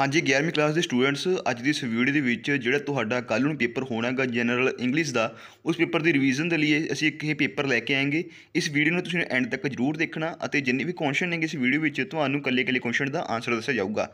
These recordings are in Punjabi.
ਹਾਂਜੀ 11ਵੀਂ ਕਲਾਸ ਦੇ ਸਟੂਡੈਂਟਸ ਅੱਜ ਦੀ ਇਸ ਵੀਡੀਓ ਦੇ ਵਿੱਚ ਜਿਹੜਾ ਤੁਹਾਡਾ ਕੱਲ ਨੂੰ ਪੇਪਰ ਹੋਣਾਗਾ ਜਨਰਲ ਇੰਗਲਿਸ਼ ਦਾ ਉਸ ਪੇਪਰ ਦੀ ਰਿਵੀਜ਼ਨ ਦੇ ਲਈ ਅਸੀਂ ਇੱਕ ਇਹ ਪੇਪਰ ਲੈ ਕੇ ਆਏਗੇ ਇਸ ਵੀਡੀਓ ਨੂੰ ਤੁਸੀਂ ਐਂਡ ਤੱਕ ਜ਼ਰੂਰ ਦੇਖਣਾ ਅਤੇ ਜਿੰਨੇ ਵੀ ਕੁਐਸਚਨ ਨੇਗੇ ਇਸ ਵੀਡੀਓ ਵਿੱਚ ਤੁਹਾਨੂੰ ਕੱਲੇ ਕੱਲੇ ਕੁਐਸਚਨ ਦਾ ਆਨਸਰ ਦੱਸਿਆ ਜਾਊਗਾ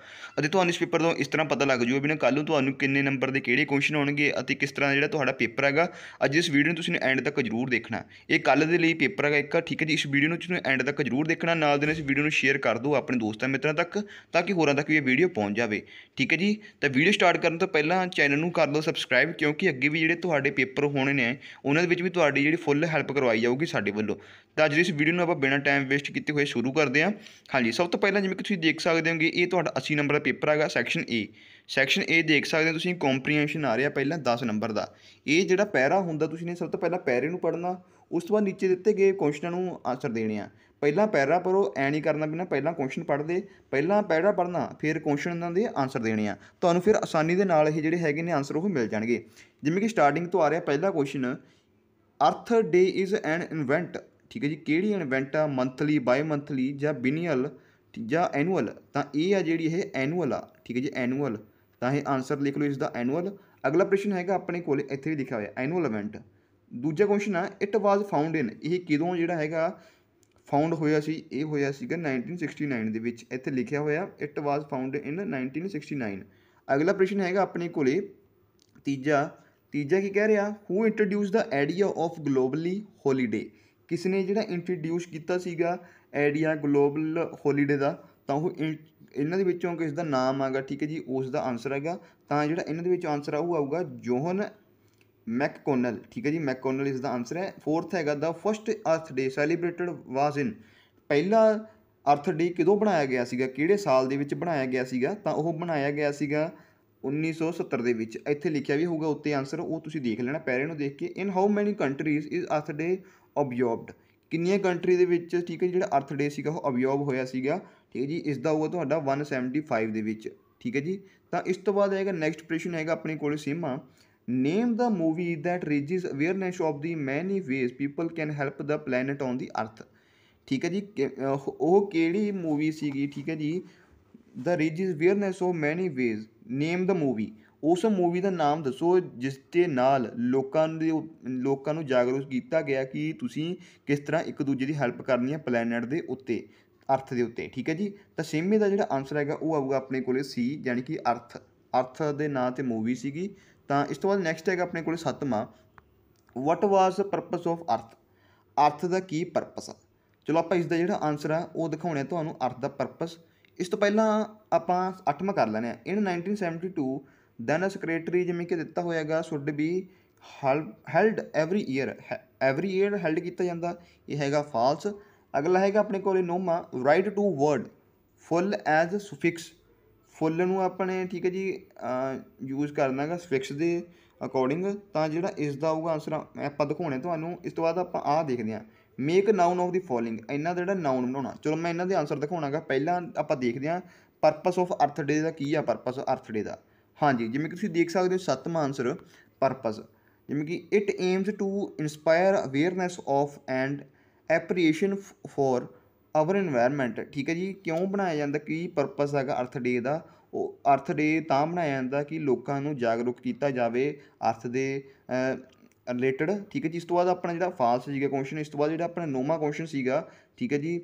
ਅਤੇ ਤੁਹਾਨੂੰ ਇਸ ਪੇਪਰ ਤੋਂ ਇਸ ਤਰ੍ਹਾਂ ਪਤਾ ਲੱਗ ਜੂਗਾ ਵੀ ਕੱਲ ਨੂੰ ਤੁਹਾਨੂੰ ਕਿੰਨੇ ਨੰਬਰ ਦੇ ਕਿਹੜੇ ਕੁਐਸਚਨ ਆਉਣਗੇ ਅਤੇ ਕਿਸ ਤਰ੍ਹਾਂ ਜਿਹੜਾ ਤੁਹਾਡਾ ਪੇਪਰ ਹੈਗਾ ਅੱਜ ਇਸ ਵੀਡੀਓ ਨੂੰ ਤੁਸੀਂ ਐਂਡ ਤੱਕ ਜ਼ਰੂਰ ਦੇਖਣਾ ਇਹ ਕੱਲ ਦੇ ਲਈ ਪੇਪਰ ਹੈਗਾ ਇੱਕ ਠੀਕ ਹੈ ਜੀ ਇਸ ਵੀਡੀਓ ਨੂੰ ਤੁਸੀਂ ਐਂਡ ਤੱਕ ਜ਼ਰੂਰ ਦੇਖਣਾ ਨਾਲ ਦੇ ਨਾਲ ਇਸ ਵੀਡੀਓ ਨੂੰ ਸ਼ੇਅਰ ਕਰ ਦਿਓ ਆਪਣੇ ਦੋਸਤਾਂ ਮਿੱਤਰਾਂ ਤੱਕ ਤਾਂ ਕਿ ਹੋਰਾਂ ਤੱਕ ਵੀ ਇਹ ਵੀਡੀਓ ਪਹੁੰਚ ਜਾਵੇ ਜਾਵੇ ਠੀਕ ਹੈ ਜੀ ਤਾਂ ਵੀਡੀਓ ਸਟਾਰਟ ਕਰਨ ਤੋਂ ਪਹਿਲਾਂ ਚੈਨਲ ਨੂੰ ਕਰ ਲਓ ਸਬਸਕ੍ਰਾਈਬ ਕਿਉਂਕਿ ਅੱਗੇ ਵੀ ਜਿਹੜੇ ਤੁਹਾਡੇ ਪੇਪਰ ਹੋਣੇ ਨੇ ਉਹਨਾਂ ਦੇ ਵਿੱਚ ਵੀ ਤੁਹਾਡੀ ਜਿਹੜੀ ਫੁੱਲ ਹੈਲਪ ਕਰਵਾਈ ਜਾਊਗੀ ਸਾਡੇ ਵੱਲੋਂ ਤਾਂ ਅੱਜ ਇਸ ਵੀਡੀਓ ਨੂੰ ਆਪਾਂ ਬਿਨਾਂ ਟਾਈਮ ਵੇਸਟ ਕੀਤੇ ਹੋਏ ਸ਼ੁਰੂ ਕਰਦੇ ਹਾਂ ਹਾਂਜੀ ਸਭ ਤੋਂ ਪਹਿਲਾਂ ਜਿਵੇਂ ਕਿ ਤੁਸੀਂ ਦੇਖ ਸਕਦੇ ਹੋਗੇ ਇਹ ਤੁਹਾਡਾ 80 ਨੰਬਰ ਦਾ ਪੇਪਰ ਹੈਗਾ ਸੈਕਸ਼ਨ ਏ ਸੈਕਸ਼ਨ ਏ ਦੇਖ ਸਕਦੇ ਹੋ ਤੁਸੀਂ ਕੰਪਰੀਹੈਂਸ਼ਨ ਆ ਰਿਹਾ ਪਹਿਲਾਂ 10 ਨੰਬਰ ਦਾ ਇਹ ਜਿਹੜਾ ਪੈਰਾ ਹੁੰਦਾ ਤੁਸੀਂ ਨੇ ਸਭ ਤੋਂ ਪਹਿਲਾਂ ਪੈਰੇ ਨੂੰ ਪੜ੍ਹਨਾ ਉਸ ਤੋਂ ਬਾਅਦ ਨੀਚੇ ਦਿੱਤੇ ਗਏ ਕੁਐਸਚਨਾਂ ਨੂੰ ਆਨਸਰ ਦੇਣੇ ਆ ਪਹਿਲਾਂ ਪੈਰਾ ਪੜੋ ਐ ਨਹੀਂ ਕਰਨਾ ਬਿਨਾ ਪਹਿਲਾਂ ਕੁਐਸਚਨ ਪੜ੍ਹਦੇ ਪਹਿਲਾਂ ਪੈਰਾ ਪੜ੍ਹਨਾ ਫਿਰ ਕੁਐਸਚਨ ਦੇ ਆਨਸਰ ਦੇਣੇ ਆ ਤੁਹਾਨੂੰ ਫਿਰ ਆਸਾਨੀ ਦੇ ਨਾਲ ਇਹ ਜਿਹੜੇ ਹੈਗੇ ਨੇ ਆਨਸਰ ਉਹ ਮਿਲ ਜਾਣਗੇ ਜਿਵੇਂ ਕਿ ਸਟਾਰਟਿੰਗ ਤੋਂ ਆ ਰਿਹਾ ਪਹਿਲਾ ਕੁਐਸਚਨ ਅਰਥ ਡੇ ਇਜ਼ ਐਨ ਇਨਵੈਂਟ ਠੀਕ ਹੈ ਜੀ ਕਿਹੜੀ ਇਨਵੈਂਟ ਆ ਮੰਥਲੀ ਬਾਈ ਮੰਥਲੀ ਜਾਂ ਬਿਨੀਅਲ ਜਾਂ ਐਨੂਅਲ ਤਾਂ ਇਹ ਆ ਜਿਹੜੀ ਇਹ ਐਨੂਅਲ ਆ ਠੀਕ ਹੈ ਜੀ ਐਨੂਅਲ ਤਾਂ ਇਹ ਆਨਸਰ ਲਿਖ ਲਓ ਇਸ ਦਾ ਐਨੂਅਲ ਅਗਲਾ ਪ੍ਰਸ਼ਨ ਹੈਗਾ ਆਪਣੇ ਕੋਲ ਇੱਥੇ ਵੀ ਲਿਖਿਆ ਹੋਇਆ ਐਨੂਅਲ ਇਵੈਂਟ ਦੂਜਾ ਕੁਐਸਚਨ ਆ ਇਟ ਵਾਸ ਫਾਊਂਡ ਇਨ ਇਹ ਕਿਦੋਂ ਜਿਹੜਾ ਹੈਗਾ ਫਾਊਂਡ ਹੋਇਆ ਸੀ ਇਹ ਹੋਇਆ ਸੀਗਾ 1969 ਦੇ ਵਿੱਚ ਇੱਥੇ ਲਿਖਿਆ ਹੋਇਆ ਇਟ ਵਾਸ ਫਾਊਂਡ ਇਨ 1969 ਅਗਲਾ ਪ੍ਰਸ਼ਨ ਹੈਗਾ ਆਪਣੇ ਕੋਲੇ ਤੀਜਾ ਤੀਜਾ ਕੀ ਕਹਿ ਰਿਹਾ who introduce the idea of globally holiday ਕਿਸ ਨੇ ਜਿਹੜਾ ਇੰਟਰੋਡਿਊਸ ਕੀਤਾ ਸੀਗਾ ਆਈਡੀਆ ਗਲੋਬਲ ਹੌਲੀਡੇ ਦਾ ਤਾਂ ਉਹ ਇਹਨਾਂ ਦੇ ਵਿੱਚੋਂ ਕਿਸ ਦਾ ਨਾਮ ਆਗਾ ਠੀਕ ਹੈ ਜੀ ਉਸ ਦਾ ਆਨਸਰ ਹੈਗਾ ਤਾਂ ਜਿਹੜਾ ਇਹਨਾਂ ਦੇ ਵਿੱਚ ਆਨਸਰ ਆਊਗਾ ਆਊਗਾ ਜੋਹਨ ਮੈਕਕੋਨਲ ਠੀਕ ਹੈ ਜੀ ਮੈਕਕੋਨਲ ਇਸ ਦਾ ਆਨਸਰ ਹੈ ਫੋਰਥ ਹੈਗਾ ਦਾ ਫਰਸਟ ਅਰਥ ਡੇ ਸੈਲੀਬ੍ਰੇਟਡ ਵਾਸ ਇਨ ਪਹਿਲਾ ਅਰਥ ਡੇ ਕਦੋਂ ਬਣਾਇਆ ਗਿਆ ਸੀਗਾ ਕਿਹੜੇ ਸਾਲ ਦੇ ਵਿੱਚ ਬਣਾਇਆ ਗਿਆ ਸੀਗਾ ਤਾਂ ਉਹ ਬਣਾਇਆ ਗਿਆ ਸੀਗਾ 1970 ਦੇ ਵਿੱਚ ਇੱਥੇ ਲਿਖਿਆ ਵੀ ਹੋਊਗਾ ਉੱਤੇ ਆਨਸਰ ਉਹ ਤੁਸੀਂ ਦੇਖ ਲੈਣਾ ਪੈਰੇ ਨੂੰ ਦੇਖ ਕੇ in how many countries is Earth day ਅਬਜ਼ਰਵਡ ਕਿੰਨੀਆਂ ਕੰਟਰੀ ਦੇ ਵਿੱਚ ਠੀਕ ਹੈ ਜਿਹੜਾ ਅਰਥ ਡੇ ਸੀਗਾ ਉਹ ਅਬਜ਼ਰਵ ਹੋਇਆ ਸੀਗਾ ਠੀਕ ਹੈ ਜੀ ਇਸ ਦਾ ਹੋਊਗਾ ਤੁਹਾਡਾ 175 ਦੇ ਵਿੱਚ ਠੀਕ ਹੈ ਜੀ ਤਾਂ ਇਸ ਤੋਂ ਬਾਅਦ ਆਏਗਾ ਨੈਕਸਟ ਪ੍ਰਸ਼ਨ ਹੈਗਾ ਆਪਣੇ ਕੋਲੇ ਸੀਮਾ Name the movie that raises awareness of the many ways people can help the planet on the earth ਠੀਕ ਹੈ ਜੀ ਉਹ ਕਿਹੜੀ ਮੂਵੀ ਸੀਗੀ ਠੀਕ ਹੈ ਜੀ the raises awareness of many ways name the movie ਉਸ ਮੂਵੀ ਦਾ ਨਾਮ ਦੱਸੋ ਜਿਸ ਦੇ ਨਾਲ ਲੋਕਾਂ ਦੇ ਲੋਕਾਂ ਨੂੰ ਜਾਗਰੂਕ ਕੀਤਾ ਗਿਆ ਕਿ ਤੁਸੀਂ ਕਿਸ ਤਰ੍ਹਾਂ ਇੱਕ ਦੂਜੇ ਦੀ ਹੈਲਪ ਕਰਨੀ ਹੈ ਪਲੈਨਟ ਦੇ ਉੱਤੇ ਅਰਥ ਦੇ ਉੱਤੇ ਠੀਕ ਹੈ ਜੀ ਤਾਂ ਸੇਮੇ ਦਾ ਜਿਹੜਾ ਆਨਸਰ ਹੈਗਾ ਉਹ ਆਊਗਾ ਆਪਣੇ ਕੋਲੇ ਸੀ ਯਾਨੀ ਕਿ ਅਰਥ ਅਰਥ ਦੇ ਨਾਂ ਤੇ ਮੂਵੀ ਸੀਗੀ ਤਾਂ ਇਸ ਤੋਂ ਬਾਅਦ ਨੈਕਸਟ ਹੈਗਾ ਆਪਣੇ ਕੋਲ ਸੱਤਵਾਂ ਵਾਟ ਵਾਸ ਪਰਪਸ ਆਫ ਅਰਥ ਅਰਥ ਦਾ ਕੀ ਪਰਪਸ ਆ ਚਲੋ ਆਪਾਂ ਇਸ ਦਾ ਜਿਹੜਾ ਆਨਸਰ ਆ ਉਹ ਦਿਖਾਉਣੇ ਤੁਹਾਨੂੰ ਅਰਥ ਦਾ ਪਰਪਸ ਇਸ ਤੋਂ ਪਹਿਲਾਂ ਆਪਾਂ 8ਵਾਂ ਕਰ ਲੈਣੇ ਆ ਇਨ 1972 ਦੈਨ ਅ ਸੈਕਟਰੀ ਜਿਵੇਂ ਕਿ ਦਿੱਤਾ ਹੋਇਆਗਾ should be held every year every year held ਕੀਤਾ ਜਾਂਦਾ ਇਹ ਹੈਗਾ ਫਾਲਸ ਅਗਲਾ ਹੈਗਾ ਆਪਣੇ ਕੋਲੇ ਨੋਮਾ write to word full as suffix full ਨੂੰ ਆਪਣੇ ਠੀਕ ਹੈ ਜੀ ਯੂਜ਼ ਕਰਨਾਗਾ ਸਫਿਕਸ ਦੇ ਅਕੋਰਡਿੰਗ ਤਾਂ ਜਿਹੜਾ ਇਸ ਦਾ ਆਊਗਾ ਆਨਸਰ ਆਪਾਂ ਦਿਖਾਉਣੇ ਤੁਹਾਨੂੰ ਇਸ ਤੋਂ ਬਾਅਦ ਆਪਾਂ ਆਹ ਦੇਖਦੇ ਹਾਂ make noun of the following ਇਹਨਾਂ ਦਾ ਜਿਹੜਾ ਨਾਉਨ ਬਣਾਉਣਾ ਚਲੋ ਮੈਂ ਇਹਨਾਂ ਦੇ ਆਨਸਰ ਦਿਖਾਉਣਾਗਾ ਪਹਿਲਾਂ ਆਪਾਂ ਦੇਖਦੇ ਹਾਂ ਪਰਪਸ ਆਫ ਅਰਥ ਡੇ ਦਾ ਕੀ ਆ ਪਰਪਸ ਅਰਥ ਡੇ ਦਾ ਹਾਂਜੀ ਜਿਵੇਂ ਕਿ ਤੁਸੀਂ ਦੇਖ ਸਕਦੇ ਹੋ ਸੱਤਵਾਂ ਆਨਸਰ ਪਰਪਸ ਜਿਵੇਂ ਕਿ it aims to inspire awareness of and appreciation for our environment ਠੀਕ ਹੈ ਜੀ ਕਿਉਂ ਬਣਾਇਆ ਜਾਂਦਾ ਕੀ ਪਰਪਸ ਹੈਗਾ ਅਰਥ ਡੇ ਦਾ ਉਹ ਅਰਥ ਡੇ ਤਾਂ ਬਣਾਇਆ ਜਾਂਦਾ ਕਿ ਲੋਕਾਂ ਨੂੰ ਜਾਗਰੂਕ ਕੀਤਾ ਜਾਵੇ ਅਰਥ ਦੇ ਰਿਲੇਟਡ ਠੀਕ ਹੈ ਜੀ ਇਸ ਤੋਂ ਬਾਅਦ ਆਪਣਾ ਜਿਹੜਾ ਫਾਲਸ ਸੀਗਾ ਕੁਐਸਚਨ ਇਸ ਤੋਂ ਬਾਅਦ ਜਿਹੜਾ ਆਪਣਾ ਨੋਮਾ ਕੁਐਸਚਨ ਸੀਗਾ ਠੀਕ ਹੈ ਜੀ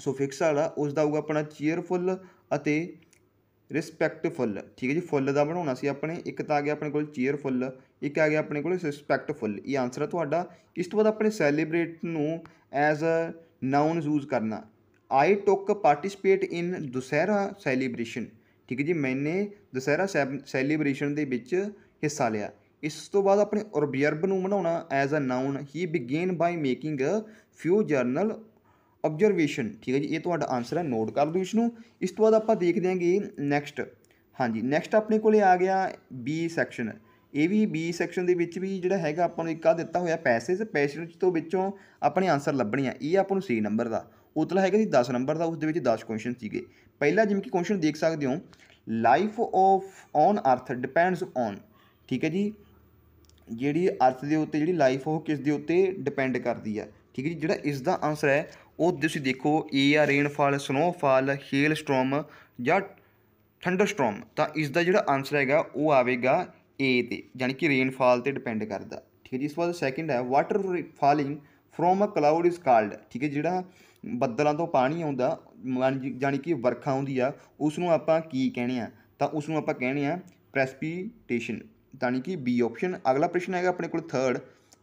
ਸੋ ਫਿਕਸ ਵਾਲਾ ਉਸ ਦਾ ਹੋਊਗਾ ਆਪਣਾ ਚੀਅਰਫੁਲ ਅਤੇ ਰਿਸਪੈਕਟਫੁਲ ਠੀਕ ਹੈ ਜੀ ਫੁੱਲ ਦਾ ਬਣਾਉਣਾ ਸੀ ਆਪਣੇ ਇੱਕ ਤਾਂ ਆ ਗਿਆ ਆਪਣੇ ਕੋਲ ਚੀਅਰਫੁਲ ਇੱਕ ਆ ਗਿਆ ਆਪਣੇ ਕੋਲ ਰਿਸਪੈਕਟਫੁਲ ਇਹ ਆਨਸਰ ਹੈ ਤੁਹਾਡਾ ਇਸ ਤੋਂ ਬਾਅਦ ਆਪਣੇ ਸੈਲੀਬ੍ਰੇਟ ਨੂੰ ਐਜ਼ ਅ ਨਾਉਂਸ ਯੂਜ਼ ਕਰਨਾ ਆਈ ਟੁੱਕ ਪਾਰਟਿਸਿਪੇਟ ਇਨ ਦੁਸਹਿਰਾ ਸੈਲੀਬ੍ਰੇਸ਼ਨ ਠੀਕ ਹੈ ਜੀ ਮੈਨੇ ਦੁਸਹਿਰਾ ਸੈਲੀਬ੍ਰੇਸ਼ਨ ਦੇ ਵਿੱਚ ਹਿੱਸਾ ਲਿਆ ਇਸ ਤੋਂ ਬਾਅਦ ਆਪਣੇ ਓਬਜ਼ਰਵ ਨੂੰ ਬਣਾਉਣਾ as a noun he begin by making a few general observation ਠੀਕ ਹੈ ਜੀ ਇਹ ਤੁਹਾਡਾ ਆਨਸਰ ਹੈ ਨੋਟ ਕਰ ਦਿਓ ਇਸ ਨੂੰ ਇਸ ਤੋਂ ਬਾਅਦ ਆਪਾਂ ਦੇਖਦੇ ਹਾਂਗੇ ਨੈਕਸਟ ਹਾਂਜੀ ਨੈਕਸਟ ਆਪਣੇ ਕੋਲੇ ਆ ਗਿਆ ਬੀ ਸੈਕਸ਼ਨ ਇਹ ਵੀ ਬੀ ਸੈਕਸ਼ਨ ਦੇ ਵਿੱਚ ਵੀ ਜਿਹੜਾ ਹੈਗਾ ਆਪਾਂ ਨੂੰ ਇੱਕ ਆ ਦਿੱਤਾ ਹੋਇਆ ਪੈਸੇਜ ਪੈਸੇਜ ਤੋਂ ਵਿੱਚੋਂ ਆਪਣੇ ਆਨਸਰ ਲੱਭਣੇ ਆ ਇਹ ਆਪਾਂ ਨੂੰ ਸੀ ਨੰਬਰ ਦਾ ਉਤਲਾ ਹੈਗਾ ਜੀ 10 ਨੰਬਰ ਦਾ ਉਸ ਦੇ ਵਿੱਚ 10 ਕੁਐਸਚਨ ਸੀਗੇ ਪਹਿਲਾ ਜਿਵੇਂ ਕਿ ਕੁਐਸਚਨ ਦੇਖ ਸਕਦੇ ਹੋ life of on earth depends on ਠੀਕ ਹੈ ਜੀ ਜਿਹੜੀ ਅਰਥ ਦੇ ਉੱਤੇ ਜਿਹੜੀ ਲਾਈਫ ਉਹ ਕਿਸ ਦੇ ਉੱਤੇ ਡਿਪੈਂਡ ਕਰਦੀ ਆ ਠੀਕ ਹੈ ਜੀ ਜਿਹੜਾ ਇਸ ਦਾ ਆਨਸਰ ਹੈ ਉਹ ਤੁਸੀਂ ਦੇਖੋ ਏ ਆ ਰੇਨਫਾਲ ਸਨੋਫਾਲ ਹੇਲ ਸਟ੍ਰੋਮ ਜਾਂ ਥੰਡਰ ਸਟ੍ਰੋਮ ਤਾਂ ਇਸ ਦਾ ਜਿਹੜਾ ਆਨਸਰ ਹੈਗਾ ਉਹ ਆਵੇਗਾ ਏ ਤੇ ਯਾਨੀ ਕਿ ਰੇਨਫਾਲ ਤੇ ਡਿਪੈਂਡ ਕਰਦਾ ਠੀਕ ਹੈ ਜੀ ਇਸ ਤੋਂ ਬਾਅਦ ਸੈਕਿੰਡ ਹੈ water falling from a cloud is called ਠੀਕ ਹੈ ਜਿਹੜਾ ਬੱਦਲਾਂ ਤੋਂ ਪਾਣੀ ਆਉਂਦਾ ਯਾਨੀ ਕਿ ਵਰਖਾ ਆਉਂਦੀ ਆ ਉਸ ਨੂੰ ਆਪਾਂ ਕੀ ਕਹਿੰਦੇ ਆ ਤਾਂ ਉਸ ਨੂੰ ਆਪਾਂ ਕਹਿੰਦੇ ਆ ਪ੍ਰੈਸਪੀਟੇਸ਼ਨ ਯਾਨੀ ਕਿ ਬੀ ਆਪਸ਼ਨ ਅਗਲਾ ਪ੍ਰਸ਼ਨ ਹੈਗਾ ਆਪਣੇ ਕੋਲ ਥਰਡ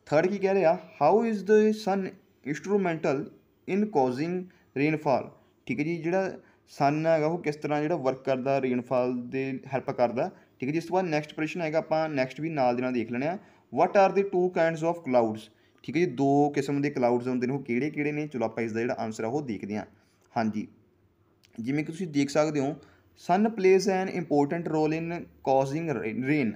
ਥਰਡ ਕੀ ਕਹਿ ਰਿਹਾ how is the sun instrumental in causing rainfall ਠੀਕ ਹੈ ਜੀ ਜਿਹੜਾ ਸਨ ਹੈਗਾ ਉਹ ਕਿਸ ਤਰ੍ਹਾਂ ਜਿਹੜਾ ਵਰਕ ਕਰਦਾ ਰੇਨਫਾਲ ਦੇ ਹੈਲਪ ਕਰਦਾ ਠੀਕ ਹੈ ਜੀ ਇਸ ਤੋਂ ਬਾਅਦ ਨੈਕਸਟ ਪ੍ਰਸ਼ਨ ਹੈਗਾ ਆਪਾਂ ਨੈਕਸਟ ਵੀ ਨਾਲ ਦੇ ਨਾਲ ਦੇਖ ਲੈਣੇ ਆ what are the two kinds of clouds ਠੀਕ ਹੈ ਜੀ ਦੋ ਕਿਸਮ ਦੇ ਕਲਾਊਡਸ ਹੁੰਦੇ ਨੇ ਉਹ ਕਿਹੜੇ ਕਿਹੜੇ ਨੇ ਚਲੋ ਆਪਾਂ ਇਸ ਦਾ ਜਿਹੜਾ ਆਨਸਰ ਆ ਉਹ ਦੇਖਦੇ ਹਾਂ ਹਾਂਜੀ ਜਿਵੇਂ ਕਿ ਤੁਸੀਂ ਦੇਖ ਸਕਦੇ ਹੋ sun places an important role in causing rain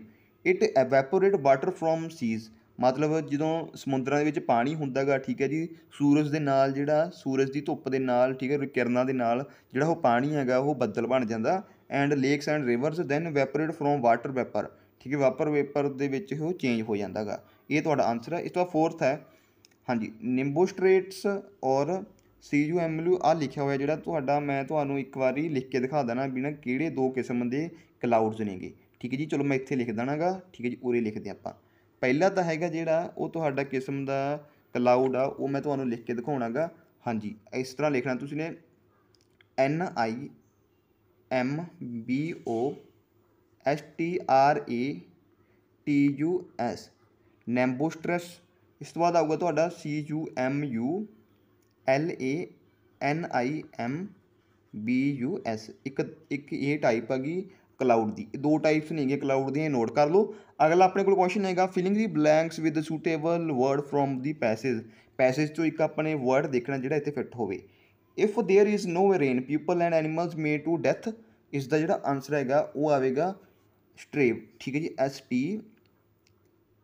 it evaporate water from seas ਮਤਲਬ ਜਦੋਂ ਸਮੁੰਦਰਾਂ ਦੇ ਵਿੱਚ ਪਾਣੀ ਹੁੰਦਾਗਾ ਠੀਕ ਹੈ ਜੀ ਸੂਰਜ ਦੇ ਨਾਲ ਜਿਹੜਾ ਸੂਰਜ ਦੀ ਧੁੱਪ ਦੇ ਨਾਲ ਠੀਕ ਹੈ ਕਿਰਨਾਂ ਦੇ ਨਾਲ ਜਿਹੜਾ ਉਹ ਪਾਣੀ ਹੈਗਾ ਉਹ ਬੱਦਲ ਬਣ ਜਾਂਦਾ and lakes and rivers then evaporate from water vapour ਠੀਕ ਹੈ ਵਾਪਰ ਵੇਪਰ ਦੇ ਵਿੱਚ ਉਹ ਚੇਂਜ ਹੋ ਜਾਂਦਾਗਾ ਇਹ ਤੁਹਾਡਾ ਆਨਸਰ ਹੈ ਇਸ ਤੋਂ ਫੋਰਥ ਹੈ ਹਾਂਜੀ ਸਟ੍ਰੇਟਸ ਔਰ ਸੀਯੂਐਮਲੂ ਆ ਲਿਖਿਆ ਹੋਇਆ ਜਿਹੜਾ ਤੁਹਾਡਾ ਮੈਂ ਤੁਹਾਨੂੰ ਇੱਕ ਵਾਰੀ ਲਿਖ ਕੇ ਦਿਖਾ ਦੇਣਾ ਵੀ ਨਾ ਕਿਹੜੇ ਦੋ ਕਿਸਮ ਦੇ ਕਲਾਉਡਸ ਨੇਗੇ ਠੀਕ ਹੈ ਜੀ ਚਲੋ ਮੈਂ ਇੱਥੇ ਲਿਖ ਦੇਣਾਗਾ ਠੀਕ ਹੈ ਜੀ ਉਰੇ ਲਿਖਦੇ ਆਪਾਂ ਪਹਿਲਾ ਤਾਂ ਹੈਗਾ ਜਿਹੜਾ ਉਹ ਤੁਹਾਡਾ ਕਿਸਮ ਦਾ ਕਲਾਉਡ ਆ ਉਹ ਮੈਂ ਤੁਹਾਨੂੰ ਲਿਖ ਕੇ ਦਿਖਾਉਣਾਗਾ ਹਾਂਜੀ ਇਸ ਤਰ੍ਹਾਂ ਲਿਖਣਾ ਤੁਸੀਂ ਨੇ N I M B O S T R A T U S nimbostratus ਇਸ ਤੋਂ ਬਾਅਦ ਆਊਗਾ ਤੁਹਾਡਾ C U M U L O N I M B U S ਇੱਕ ਇੱਕ ਇਹ ਟਾਈਪ ਹੈਗੀ ਕਲਾਊਡ ਦੀ ਦੋ ਟਾਈਪਸ ਨੇਗੇ ਕਲਾਊਡ ਦੀਆਂ ਨੋਟ ਕਰ ਲਓ ਅਗਲਾ ਆਪਣੇ ਕੋਲ ਕੁਐਸਚਨ ਹੈਗਾ filling the blanks with suitable word from the passage passage ਤੋਂ ਇੱਕ ਆਪਣੇ ਵਰਡ ਦੇਖਣਾ ਜਿਹੜਾ ਇੱਥੇ ਫਿੱਟ ਹੋਵੇ if there is no rain people and animals may to death ਇਸ ਦਾ ਜਿਹੜਾ ਆਨਸਰ ਹੈਗਾ ਉਹ ਆਵੇਗਾ ਸਟ੍ਰੇਵ ਠੀਕ ਹੈ ਜੀ S T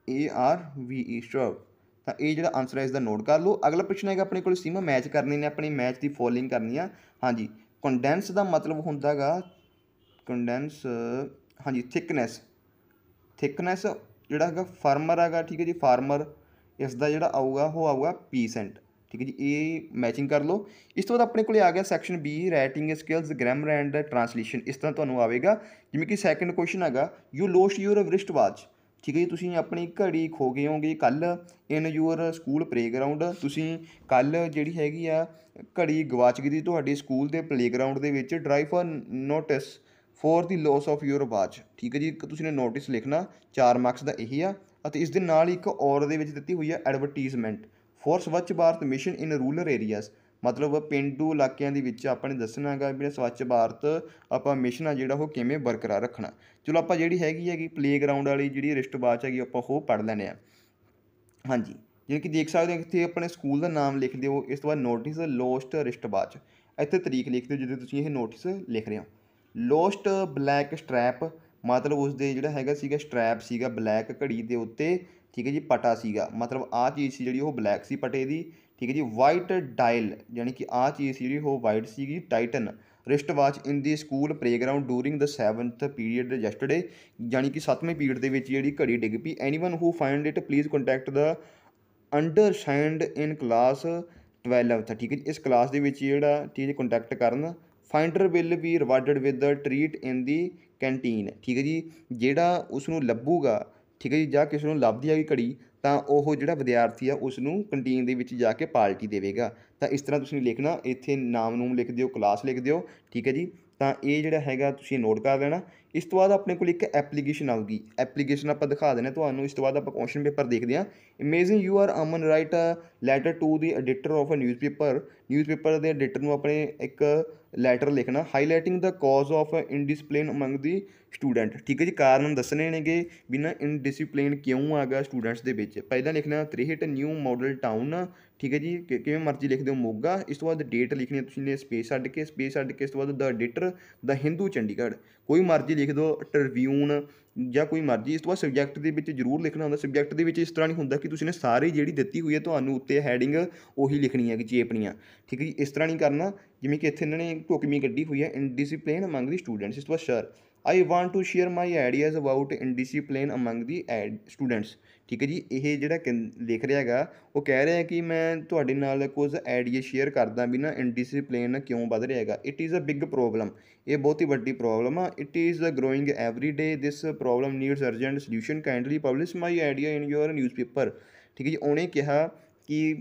A R V E starve ਤਾਂ ਇਹ ਜਿਹੜਾ ਆਨਸਰ ਹੈ ਇਸ ਦਾ ਨੋਟ ਕਰ ਲਓ ਅਗਲਾ ਪ੍ਰਸ਼ਨ ਹੈਗਾ ਆਪਣੇ ਕੋਲ ਸੀਮਾ ਮੈਚ ਕਰਨੀ ਨੇ ਆਪਣੀ ਮੈਚ ਦੀ ਫੋਲੋਇੰਗ ਕਰਨੀ ਆ ਹਾਂਜੀ ਕੰਡੈਂਸ ਦਾ ਮਤਲਬ ਹੁੰਦਾਗਾ ਕੰਡੈਂਸ ਹਾਂਜੀ ਥਿਕਨੈਸ ਥਿਕਨੈਸ ਜਿਹੜਾ ਹੈਗਾ ਫਾਰਮਰ ਹੈਗਾ ਠੀਕ ਹੈ ਜੀ ਫਾਰਮਰ ਇਸ ਦਾ ਜਿਹੜਾ ਆਊਗਾ ਉਹ ਆਊਗਾ ਪੀਸੈਂਟ ਠੀਕ ਹੈ ਜੀ ਇਹ ਮੈਚਿੰਗ ਕਰ ਲਓ ਇਸ ਤੋਂ ਬਾਅਦ ਆਪਣੇ ਕੋਲੇ ਆ ਗਿਆ section B writing skills grammar and translation ਇਸ ਤਰ੍ਹਾਂ ਤੁਹਾਨੂੰ ਆਵੇਗਾ ਜਿਵੇਂ ਕਿ ਸੈਕੰਡ ਕੁਐਸਚਨ ਹੈਗਾ you lost your wrist watch ਠੀਕ ਹੈ ਜੀ ਤੁਸੀਂ ਆਪਣੀ ਘੜੀ ਖੋ ਗਏ ਹੋਗੇ ਕੱਲ ਇਨ ਯੂਰ ਸਕੂਲ ਪਲੇਗਰਾਉਂਡ ਤੁਸੀਂ ਕੱਲ ਜਿਹੜੀ ਹੈਗੀ ਆ ਘੜੀ ਗਵਾਚ ਗਈ ਦੀ ਤੁਹਾਡੇ ਸਕੂਲ ਦੇ ਪਲੇਗਰਾਉਂਡ ਦੇ ਵਿੱਚ drive for notice for the loss of your watch ਠੀਕ ਹੈ ਜੀ ਤੁਸੀਂ ਨੇ ਨੋਟਿਸ ਲਿਖਣਾ 4 ਮਾਰਕਸ ਦਾ ਇਹੀ ਆ ਅਤੇ ਇਸ ਦੇ ਨਾਲ ਇੱਕ ਔਰ ਦੇ ਵਿੱਚ ਦਿੱਤੀ ਹੋਈ ਹੈ advertisement for Swachh Bharat mission in rural areas ਮਤਲਬ ਪਿੰਡੂ ਇਲਾਕਿਆਂ ਦੇ ਵਿੱਚ ਆਪਾਂ ਨੇ ਦੱਸਣਾਗਾ ਵੀ ਸਵੱਛ ਭਾਰਤ ਆਪਾਂ ਮਿਸ਼ਨ ਆ ਜਿਹੜਾ ਉਹ ਕਿਵੇਂ ਬਰਕਰਾਰ ਰੱਖਣਾ ਚਲੋ ਆਪਾਂ ਜਿਹੜੀ ਹੈਗੀ ਹੈਗੀ ਪਲੇਗਰਾਉਂਡ ਵਾਲੀ ਜਿਹੜੀ ਰਿਸ਼ਟ ਬਾਚ ਹੈਗੀ ਆਪਾਂ ਉਹ ਪੜ ਲੈਨੇ ਆ ਹਾਂਜੀ ਜਿਵੇਂ ਕਿ ਦੇਖ ਸਕਦੇ ਹੋ ਇੱਥੇ ਆਪਣੇ ਸਕੂਲ ਦਾ ਨਾਮ ਲਿਖ ਦਿਓ ਇਸ ਤੋਂ ਬਾਅਦ ਨੋਟਿਸ ਲੋਸਟ ਰਿਸ਼ਟ ਬਾਚ ਇੱਥੇ ਤਰੀਕ ਲਿਖ ਦਿਓ ਜਦੋਂ ਤੁਸੀਂ ਇਹ ਨੋਟਿਸ ਲਿਖ ਰਹੇ ਹੋ ਲੋਸਟ ਬਲੈਕ ਸਟ੍ਰੈਪ ਮਤਲਬ ਉਸ ਦੇ ਜਿਹੜਾ ਹੈਗਾ ਸੀਗਾ ਸਟ੍ਰੈਪ ਸੀਗਾ ਬਲੈਕ ਘੜੀ ਦੇ ਉੱਤੇ ਠੀਕ ਹੈ ਜੀ ਪਟਾ ਸੀਗਾ ਮਤਲਬ ਆ ਚੀਜ਼ ਸੀ ਜਿਹੜੀ ਉਹ ਬਲੈਕ ਸੀ ਪਟੇ ਦੀ ਠੀਕ ਹੈ ਜੀ ਵਾਈਟ ਡਾਇਲ ਯਾਨੀ ਕਿ ਆ ਚੀਜ਼ ਸੀ ਜਿਹੜੀ ਉਹ ਵਾਈਟ ਸੀਗੀ Titan wrist watch in the school playground during the 7th period yesterday ਯਾਨੀ ਕਿ 7ਵੇਂ ਪੀਰੀਅਡ ਦੇ ਵਿੱਚ ਜਿਹੜੀ ਘੜੀ ਡਿੱਗ ਪਈ anyone who find it please contact the understand in class 12th ਠੀਕ ਹੈ ਇਸ ਕਲਾਸ ਦੇ ਵਿੱਚ ਜਿਹੜਾ ਚੀਜ਼ ਕੰਟੈਕਟ ਕਰਨ finder will be rewarded with the treat in the canteen ਠੀਕ ਹੈ ਜੀ ਜਿਹੜਾ ਉਸ ਨੂੰ ਲੱਭੂਗਾ ਠੀਕ ਹੈ ਜੀ ਜਾਂ ਕਿਸੇ ਨੂੰ ਲੱਭਦੀ ਹੈਗੀ ਘੜੀ ਤਾਂ ਉਹ ਜਿਹੜਾ ਵਿਦਿਆਰਥੀ ਆ ਉਸ ਨੂੰ ਕੰਟੀਨ ਦੇ ਵਿੱਚ ਜਾ ਕੇ ਪਾਰਟੀ ਦੇਵੇਗਾ ਤਾਂ ਇਸ ਤਰ੍ਹਾਂ ਤੁਸੀਂ ਲਿਖਣਾ ਇੱਥੇ ਨਾਮ ਨੂੰ ਲਿਖ ਦਿਓ ਕਲਾਸ ਲਿਖ ਦਿਓ ਠੀਕ ਹੈ ਜੀ ਤਾਂ ਇਹ ਜਿਹੜਾ ਹੈਗਾ ਤੁਸੀਂ ਨੋਟ ਕਰ ਲੈਣਾ ਇਸ ਤੋਂ ਬਾਅਦ ਆਪਣੇ ਕੋਲ ਇੱਕ ਐਪਲੀਕੇਸ਼ਨ ਆਊਗੀ ਐਪਲੀਕੇਸ਼ਨ ਆਪਾਂ ਦਿਖਾ ਦਿੰਦੇ ਤੁਹਾਨੂੰ ਇਸ ਤੋਂ ਬਾਅਦ ਆਪਾਂ ਕੁਐਸਚਨ ਪੇਪਰ ਦੇਖਦੇ ਹਾਂ imagine you are Aman write a letter to the editor of a newspaper newspaper ਦੇ ਐਡੀਟਰ ਨੂੰ ਆਪਣੇ ਇੱਕ ਲੈਟਰ ਲਿਖਣਾ highlighting the cause of indiscipline among the student ਠੀਕ ਹੈ ਜੀ ਕਾਰਨ ਦੱਸਣੇ ਨੇਗੇ ਵੀ ਨਾ ਇਨਡਿਸਪਲਿਨ ਕਿਉਂ ਆ ਗਿਆ ਸਟੂਡੈਂਟਸ ਦੇ ਵਿੱਚ ਪਹਿਲਾਂ ਲਿਖਣਾ 63 ਨਿਊ ਮਾਡਲ ਟਾਊਨ ਠੀਕ ਹੈ ਜੀ ਕਿਵੇਂ ਮਰਜ਼ੀ ਲਿਖ ਦਿਓ ਮੋਗਾ ਇਸ ਤੋਂ ਬਾਅਦ ਡੇਟ ਲਿਖਣੀ ਤੁਸੀਂ ਨੇ ਸਪੇਸ ਛੱਡ ਕੇ ਸਪੇਸ ਛੱਡ ਕੇ ਇਸ ਤੋਂ ਬਾਅਦ the editor the Hindu Chandigarh ਕੋਈ ਮਰਜ਼ੀ ਲਿਖ ਦਿਓ ਟ੍ਰਿਬਿਊਨ ਜਾਂ ਕੋਈ ਮਰਜ਼ੀ ਇਸ ਤੋਂ ਬਾਅਦ ਸਬਜੈਕਟ ਦੇ ਵਿੱਚ ਜ਼ਰੂਰ ਲਿਖਣਾ ਹੁੰਦਾ ਸਬਜੈਕਟ ਦੇ ਵਿੱਚ ਇਸ ਤਰ੍ਹਾਂ ਨਹੀਂ ਹੁੰਦਾ ਕਿ ਤੁਸੀਂ ਨੇ ਸਾਰੀ ਜਿਹੜੀ ਦਿੱਤੀ ਹੋਈ ਹੈ ਤੁਹਾਨੂੰ ਉੱਤੇ ਹੈਡਿੰਗ ਉਹੀ ਲਿਖਣੀ ਹੈ ਕਿ ਜੀ ਆਪਣੀਆਂ ਠੀਕ ਹੈ ਜੀ ਇਸ ਤਰ੍ਹਾਂ ਨਹੀਂ ਕਰਨਾ ਜਿਵੇਂ ਕਿ ਇੱਥੇ ਇਹਨਾਂ ਨੇ ਟੋਕਮੀ ਕੱਢੀ ਹੋਈ ਹੈ ਇਨਡਿਸਪਲਿਨ ਅਮੰਗ ਦੀ ਸਟੂਡੈਂਟਸ ਇਸ ਤੋਂ ਬਾਅਦ sir I want to share my ideas about discipline among the students ਠੀਕ ਹੈ ਜੀ ਇਹ ਜਿਹੜਾ ਲਿਖ ਰਿਹਾ ਹੈਗਾ ਉਹ ਕਹਿ ਰਿਹਾ ਕਿ ਮੈਂ ਤੁਹਾਡੇ ਨਾਲ ਕੁਝ ਆਈਡੀਆ ਸ਼ੇਅਰ ਕਰਦਾ ਵੀ ਨਾ ਇਨਡਿਸਪਲਿਨ ਕਿਉਂ ਵੱਧ ਰਿਹਾ ਹੈਗਾ it is a big problem ਇਹ ਬਹੁਤ ਹੀ ਵੱਡੀ ਪ੍ਰੋਬਲਮ ਆ it is a growing every day this problem needs urgent solution kindly publish my idea in your newspaper ਠੀਕ ਹੈ ਜੀ ਉਹਨੇ ਕਿਹਾ ਕਿ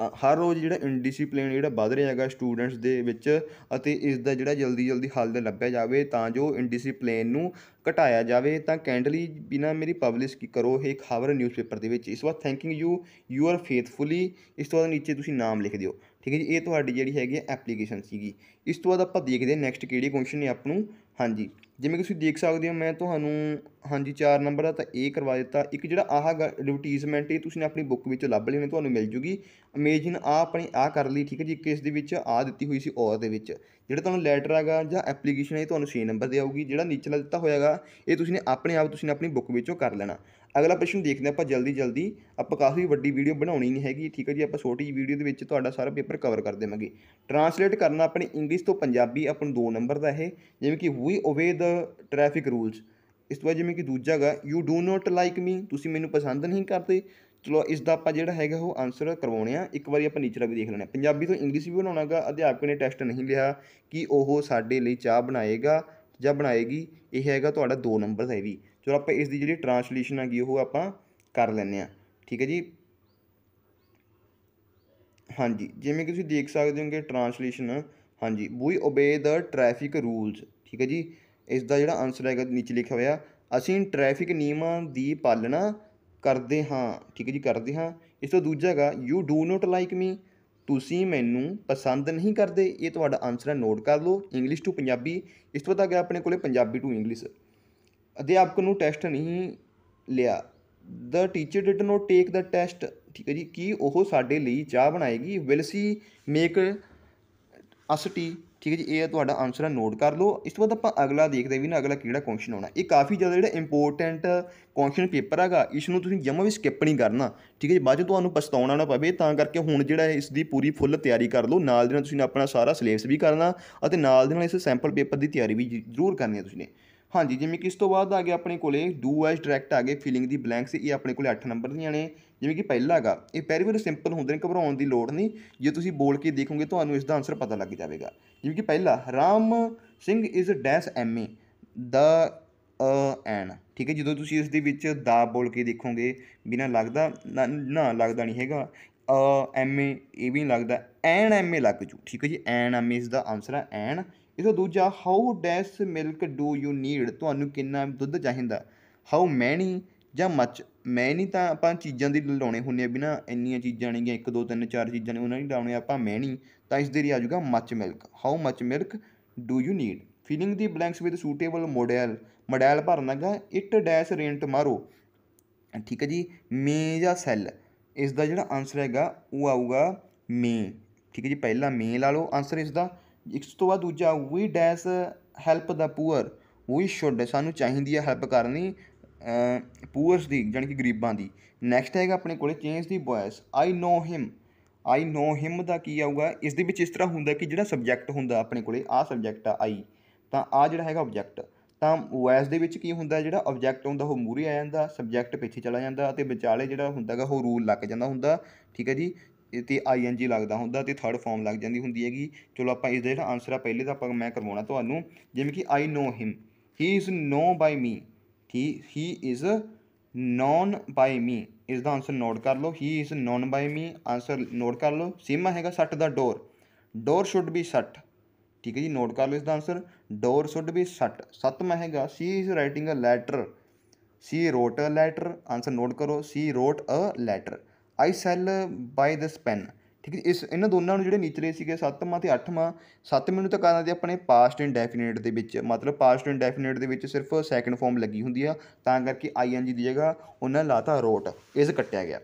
ਹਰ ਰੋਜ਼ ਜਿਹੜਾ ਇਨਡਿਸਿਪਲਿਨ ਜਿਹੜਾ ਵੱਧ ਰਿਹਾ ਹੈਗਾ ਸਟੂਡੈਂਟਸ ਦੇ ਵਿੱਚ ਅਤੇ ਇਸ ਦਾ ਜਿਹੜਾ ਜਲਦੀ ਜਲਦੀ ਹੱਲ ਲੱਭਿਆ ਜਾਵੇ ਤਾਂ ਜੋ ਇਨਡਿਸਿਪਲਿਨ ਨੂੰ ਘਟਾਇਆ ਜਾਵੇ ਤਾਂ ਕੈਂਡਲੀ ਬਿਨਾ ਮੇਰੀ ਪਬਲਿਸ਼ ਕੀ ਕਰੋ ਇਹ ਖਬਰ ਨਿਊਜ਼ਪੇਪਰ ਦੇ ਵਿੱਚ ਇਸ ਵਾਰ thanking you yours faithfully ਇਸ ਤੋਂ ਬਾਅਦ ਨੀਚੇ ਤੁਸੀਂ ਨਾਮ ਲਿਖ ਦਿਓ ਠੀਕ ਹੈ ਜੀ ਇਹ ਤੁਹਾਡੀ ਜਿਹੜੀ ਹੈਗੀ ਐਪਲੀਕੇਸ਼ਨ ਸੀਗੀ ਇਸ ਤੋਂ ਬਾਅਦ ਆਪਾਂ ਦੇਖਦੇ ਹਾਂ ਨੈਕਸਟ ਕਿਹੜੇ ਕੁਐਸਚਨ ਨੇ ਆਪ ਨੂੰ ਹਾਂਜੀ ਜਿਵੇਂ ਕਿ ਤੁਸੀਂ ਦੇਖ ਸਕਦੇ ਹੋ ਮੈਂ ਤੁਹਾਨੂੰ ਹਾਂਜੀ 4 ਨੰਬਰ ਦਾ ਤਾਂ ਇਹ ਕਰਵਾ ਦਿੱਤਾ ਇੱਕ ਜਿਹੜਾ ਆਹ ਐਡਵਰਟਾਈਜ਼ਮੈਂਟ ਇਹ ਤੁਸੀਂ ਆਪਣੀ ਬੁੱਕ ਵਿੱਚੋਂ ਲੱਭ ਲਈ ਲੈਣੀ ਤੁਹਾਨੂੰ ਮਿਲ ਜੂਗੀ ਅਮੇਜ਼ਿੰਗ ਆ ਆਪਣੀ ਆ ਕਰ ਲਈ ਠੀਕ ਹੈ ਜੀ ਕੇਸ ਦੇ ਵਿੱਚ ਆ ਦਿੱਤੀ ਹੋਈ ਸੀ ਔਰ ਦੇ ਵਿੱਚ ਜਿਹੜਾ ਤੁਹਾਨੂੰ ਲੈਟਰ ਹੈਗਾ ਜਾਂ ਐਪਲੀਕੇਸ਼ਨ ਇਹ ਤੁਹਾਨੂੰ 6 ਨੰਬਰ ਦੇ ਆਊਗੀ ਜਿਹੜਾ ਨੀਚਲਾ ਦਿੱਤਾ ਹੋਇਆਗਾ ਇਹ ਤੁਸੀਂ ਨੇ ਆਪਣੇ ਆਪ ਤੁਸੀਂ ਆਪਣੀ ਬੁੱਕ ਵਿੱਚੋਂ ਕਰ ਲੈਣਾ ਅਗਲਾ ਪ੍ਰਸ਼ਨ ਦੇਖਦੇ ਆਪਾਂ ਜਲਦੀ ਜਲਦੀ ਆਪਾਂ ਕਾਫੀ ਵੱਡੀ ਵੀਡੀਓ ਬਣਾਉਣੀ ਨਹੀਂ ਹੈਗੀ ਠੀਕ ਹੈ ਜੀ ਆਪਾਂ ਛੋਟੀ ਜੀ ਵੀਡੀਓ ਦੇ ਵਿੱਚ ਤੁਹਾਡਾ ਸਾਰਾ ਪੇਪਰ ਕਵਰ ਕਰ ਦੇਵਾਂਗੇ ਟਰਾਂਸਲੇਟ ਕਰਨਾ ਆਪਣੀ ਇੰਗਲਿਸ਼ ਤੋਂ ਪੰਜਾਬੀ ਆਪਾਂ ਨੂੰ 2 ਨੰਬਰ ਦਾ ਹੈ ਜਿਵੇਂ ਕਿ ਵੀ ਓਵੇ ਦ ਟ੍ਰੈਫਿਕ ਰੂਲਸ ਇਸ ਤੋਂ ਬਾਅਦ ਜਿਵੇਂ ਕਿ ਦੂਜਾ ਹੈਗਾ you do not like me ਤੁਸੀਂ ਮੈਨੂੰ ਪਸੰਦ ਨਹੀਂ ਕਰਦੇ ਚਲੋ ਇਸ ਦਾ ਆਪਾਂ ਜਿਹੜਾ ਹੈਗਾ ਉਹ ਆਨਸਰ ਕਰਵਾਉਣੇ ਆ ਇੱਕ ਵਾਰੀ ਆਪਾਂ ਨੀਚਰਾ ਵੀ ਦੇਖ ਲੈਣਾ ਪੰਜਾਬੀ ਤੋਂ ਇੰਗਲਿਸ਼ ਵੀ ਬਣਾਉਣਾਗਾ ਅਧਿਆਪਕ ਨੇ ਟੈਸਟ ਨਹੀਂ ਲਿਆ ਕਿ ਉਹ ਸਾਡੇ ਲਈ ਚਾਹ ਬਣਾਏਗਾ ਜਾਂ ਬਣਾਏਗੀ ਇਹ ਹੈਗਾ ਤੁਹਾਡਾ 2 ਨੰਬਰ ਦਾ ਇਹ ਵੀ ਚਲੋ ਆਪਾਂ ਇਸ ਦੀ ਜਿਹੜੀ ਟ੍ਰਾਂਸਲੇਸ਼ਨ ਹੈਗੀ ਉਹ ਆਪਾਂ ਕਰ ਲੈਂਦੇ ਆ ਠੀਕ ਹੈ ਜੀ ਹਾਂਜੀ ਜਿਵੇਂ ਕਿ ਤੁਸੀਂ ਦੇਖ ਸਕਦੇ ਹੋਗੇ ਟ੍ਰਾਂਸਲੇਸ਼ਨ ਹਾਂਜੀ ਬੂਈ ਓਬੇ ਦਾ ਟ੍ਰੈਫਿਕ ਰੂਲਸ ਠੀਕ ਹੈ ਜੀ ਇਸ ਦਾ ਜਿਹੜਾ ਆਨਸਰ ਹੈਗਾ ਨੀਚੇ ਲਿਖਿਆ ਹੋਇਆ ਅਸੀਂ ਟ੍ਰੈਫਿਕ ਨਿਯਮਾਂ ਦੀ ਪਾਲਣਾ ਕਰਦੇ ਹਾਂ ਠੀਕ ਹੈ ਜੀ ਕਰਦੇ ਹਾਂ ਇਸ ਤੋਂ ਦੂਜਾ ਹੈਗਾ you do not like me ਤੁਸੀਂ ਮੈਨੂੰ ਪਸੰਦ ਨਹੀਂ ਕਰਦੇ ਇਹ ਤੁਹਾਡਾ ਆਨਸਰ ਹੈ ਨੋਟ ਕਰ ਲਓ ਇੰਗਲਿਸ਼ ਟੂ ਪੰਜਾਬੀ ਇਸ ਤੋਂ ਬਾਅਦ ਅਗਰ ਆਪਣੇ ਕੋਲੇ ਪੰਜਾਬੀ ਟੂ ਇੰਗਲਿਸ਼ ਅਧਿਆਪਕ ਨੂੰ ਟੈਸਟ ਨਹੀਂ ਲਿਆ the teacher did not take the test ਠੀਕ ਹੈ ਜੀ ਕੀ ਉਹ ਸਾਡੇ ਲਈ ਚਾਹ ਬਣਾਏਗੀ will she make us tea ਠੀਕ ਹੈ ਜੀ ਇਹ ਤੁਹਾਡਾ ਆਨਸਰ ਹੈ ਨੋਟ ਕਰ ਲਓ ਇਸ ਤੋਂ ਬਾਅਦ ਆਪਾਂ ਅਗਲਾ ਦੇਖਦੇ ਵੀ ਨਾ ਅਗਲਾ ਕਿਹੜਾ ਕੁਐਸਚਨ ਆਉਣਾ ਇਹ ਕਾਫੀ ਜ਼ਿਆਦਾ ਜਿਹੜਾ ਇੰਪੋਰਟੈਂਟ ਕੁਐਸਚਨ ਪੇਪਰ ਹੈਗਾ ਇਸ ਨੂੰ ਤੁਸੀਂ ਜਮਾ ਵੀ ਸਕਿਪ ਨਹੀਂ ਕਰਨਾ ਠੀਕ ਹੈ ਜੀ ਬਾਅਦ ਤੁਹਾਨੂੰ ਪਛਤਾਉਣਾ ਨਾ ਪਵੇ ਤਾਂ ਕਰਕੇ ਹੁਣ ਜਿਹੜਾ ਇਸ ਦੀ ਪੂਰੀ ਫੁੱਲ ਤਿਆਰੀ ਕਰ ਲਓ ਨਾਲ ਦੇ ਨਾਲ ਤੁਸੀਂ ਆਪਣਾ ਸਾਰਾ ਸਿਲੇਬਸ ਵੀ ਕਰਨਾ ਅਤੇ ਨਾਲ ਦੇ ਨਾਲ ਇਸ ਸੈਂਪਲ ਪੇਪਰ ਦੀ ਤਿਆਰੀ ਵੀ ਜ਼ਰੂਰ ਕਰਨੀ ਹੈ ਤੁਸੀਂ ਹਾਂਜੀ ਜਿਵੇਂ ਕਿ ਇਸ ਤੋਂ ਬਾਅਦ ਆ ਗਿਆ ਆਪਣੇ ਕੋਲੇ ਡੂ ਐਸ ਡਾਇਰੈਕਟ ਆ ਗਏ ਫਿਲਿੰਗ ਦੀ ਬਲੈਂਕਸ ਇਹ ਆਪਣੇ ਕੋਲੇ 8 ਨੰਬਰ ਦੀਆਂ ਨੇ ਜਿਵੇਂ ਕਿ ਪਹਿਲਾ ਹੈਗਾ ਇਹ ਪੈਰੀ ਵਾਰ ਸਿੰਪਲ ਹੁੰਦੇ ਨੇ ਘਬਰਾਉਣ ਦੀ ਲੋੜ ਨਹੀਂ ਜੇ ਤੁਸੀਂ ਬੋਲ ਕੇ ਦੇਖੋਗੇ ਤੁਹਾਨੂੰ ਇਸ ਦਾ ਆਨਸਰ ਪਤਾ ਲੱਗ ਜਾਵੇਗਾ ਜਿਵੇਂ ਕਿ ਪਹਿਲਾ Ram Singh is dash M A ਦਾ ਅ ਐਨ ਠੀਕ ਹੈ ਜਦੋਂ ਤੁਸੀਂ ਇਸ ਦੇ ਵਿੱਚ ਦਾ ਬੋਲ ਕੇ ਦੇਖੋਗੇ ਬਿਨਾ ਲੱਗਦਾ ਨਾ ਲੱਗਦਾ ਨਹੀਂ ਹੈਗਾ ਅ ਐਮ ਏ ਇਹ ਵੀ ਨਹੀਂ ਲੱਗਦਾ ਐਨ ਏ ਲੱਗ ਜੂ ਠੀਕ ਹੈ ਜੀ ਐਨ ਐਮਏ ਇਸ ਦਾ ਆਨਸਰ ਹੈ ਐਨ ਇਸ ਤੋਂ ਦੂਜਾ how dash milk do you need ਤੁਹਾਨੂੰ ਕਿੰਨਾ ਦੁੱਧ ਚਾਹੀਦਾ ਹਾਊ ਮੈਨੀ ਜਾਂ ਮੱਚ ਮੈਂ ਨਹੀਂ ਤਾਂ ਆਪਾਂ ਚੀਜ਼ਾਂ ਦੀ ਲਾਉਣੇ ਹੁੰਦੇ ਆ ਵੀ ਨਾ ਇੰਨੀਆਂ ਚੀਜ਼ਾਂ ਗਿਆ ਇੱਕ ਦੋ ਤਿੰਨ ਚਾਰ ਚੀਜ਼ਾਂ ਨੇ ਉਹਨਾਂ ਨਹੀਂ ਲਾਉਣੇ ਆਪਾਂ ਮੈਂ ਨਹੀਂ ਤਾਂ ਇਸ ਦੇ ਲਈ ਆ ਜਾਊਗਾ much milk how much milk do you need filling the blanks with suitable modal modal ਭਰਨਾਗਾ ਇਟ ਡੈਸ਼ ਰੈਂਟ ਮਾਰੋ ਠੀਕ ਹੈ ਜੀ ਮੇ ਜਾਂ ਸੈੱਲ ਇਸ ਦਾ ਜਿਹੜਾ ਆਨਸਰ ਹੈਗਾ ਉਹ ਆਊਗਾ ਮੇ ਠੀਕ ਹੈ ਜੀ ਪਹਿਲਾ ਮੇ ਲਾ ਲਓ ਆਨਸਰ ਇਸ ਦਾ ਇਸ ਤੋਂ ਬਾਅਦ ਦੂਜਾ we dash help the poor we should ਸਾਨੂੰ ਚਾਹੀਦੀ ਹੈ ਹੈਲਪ ਕਰਨੀ ਪੂਅਰਸ ਦੀ ਜਾਨੀ ਕਿ ਗਰੀਬਾਂ ਦੀ ਨੈਕਸਟ ਹੈਗਾ ਆਪਣੇ ਕੋਲੇ ਚੇਂਜ ਦੀ ਵੌਇਸ ਆਈ ਨੋ ਹਿਮ ਆਈ ਨੋ ਹਿਮ ਦਾ ਕੀ ਆਊਗਾ ਇਸ ਦੇ ਵਿੱਚ ਇਸ ਤਰ੍ਹਾਂ ਹੁੰਦਾ ਕਿ ਜਿਹੜਾ ਸਬਜੈਕਟ ਹੁੰਦਾ ਆਪਣੇ ਕੋਲੇ ਆ ਸਬਜੈਕਟ ਆ ਆਈ ਤਾਂ ਆ ਜਿਹੜਾ ਹੈਗਾ ਆਬਜੈਕਟ ਤਾਂ ਵੌਇਸ ਦੇ ਵਿੱਚ ਕੀ ਹੁੰਦਾ ਜਿਹੜਾ ਆਬਜੈਕਟ ਹੁੰਦਾ ਉਹ ਮੂਰੀ ਆ ਜਾਂਦਾ ਸਬਜੈਕਟ ਪਿੱਛੇ ਚਲਾ ਜਾਂਦਾ ਅਤੇ ਵਿਚਾਲੇ ਜਿਹੜਾ ਹੁੰਦਾਗਾ ਉਹ ਰੂਲ ਲੱਗ ਜਾਂਦਾ ਹੁੰਦਾ ਠੀਕ ਹੈ ਜੀ ਤੇ ਆਈਐਨਜੀ ਲੱਗਦਾ ਹੁੰਦਾ ਤੇ ਥਰਡ ਫਾਰਮ ਲੱਗ ਜਾਂਦੀ ਹੁੰਦੀ ਹੈਗੀ ਚਲੋ ਆਪਾਂ ਇਸ ਦਾ ਜਿਹੜਾ ਆਨਸਰ ਆ ਪਹਿਲੇ ਤਾਂ ਆਪਾਂ ਮੈਂ ਕਰਵਾਉਣਾ ਤੁਹਾਨੂੰ ਜਿਵੇਂ ਕਿ I know him he is known by me he he is known by me ਇਸ ਦਾ ਆਨਸਰ ਨੋਟ ਕਰ ਲਓ he is known by me answer note ਕਰ ਲਓ ਸੀਮਾ ਹੈਗਾ 60 ਦਾ ਡੋਰ ਡੋਰ ਸ਼ੁੱਡ ਬੀ 60 ਠੀਕ ਹੈ ਜੀ ਨੋਟ ਕਰ ਲਓ ਇਸ ਦਾ ਆਨਸਰ ਡੋਰ ਸ਼ੁੱਡ ਬੀ 60 ਸੱਤਵਾਂ ਹੈਗਾ she is writing a letter she wrote a letter answer note ਕਰੋ she wrote a letter I shall buy this pen ਠੀਕ ਹੈ ਇਸ ਇਹਨਾਂ ਦੋਨਾਂ ਨੂੰ ਜਿਹੜੇ ਨੀਚਲੇ ਸੀਗੇ 7ਵਾਂ ਤੇ 8ਵਾਂ 7ਵੇਂ ਨੂੰ ਤਾਂ ਕਰਨਾ ਤੇ ਆਪਣੇ ਪਾਸਟ ਇਨਡੈਫੀਨਿਟ ਦੇ ਵਿੱਚ ਮਤਲਬ ਪਾਸਟ ਇਨਡੈਫੀਨਿਟ ਦੇ ਵਿੱਚ ਸਿਰਫ ਸੈਕੰਡ ਫਾਰਮ ਲੱਗੀ ਹੁੰਦੀ ਆ ਤਾਂ ਕਰਕੇ ਆਈਐਨਜੀ ਦੀ ਜਗ੍ਹਾ ਉਹਨਾਂ ਲਾਤਾ ਰੋਟ ਇਸ ਕੱਟਿਆ ਗਿਆ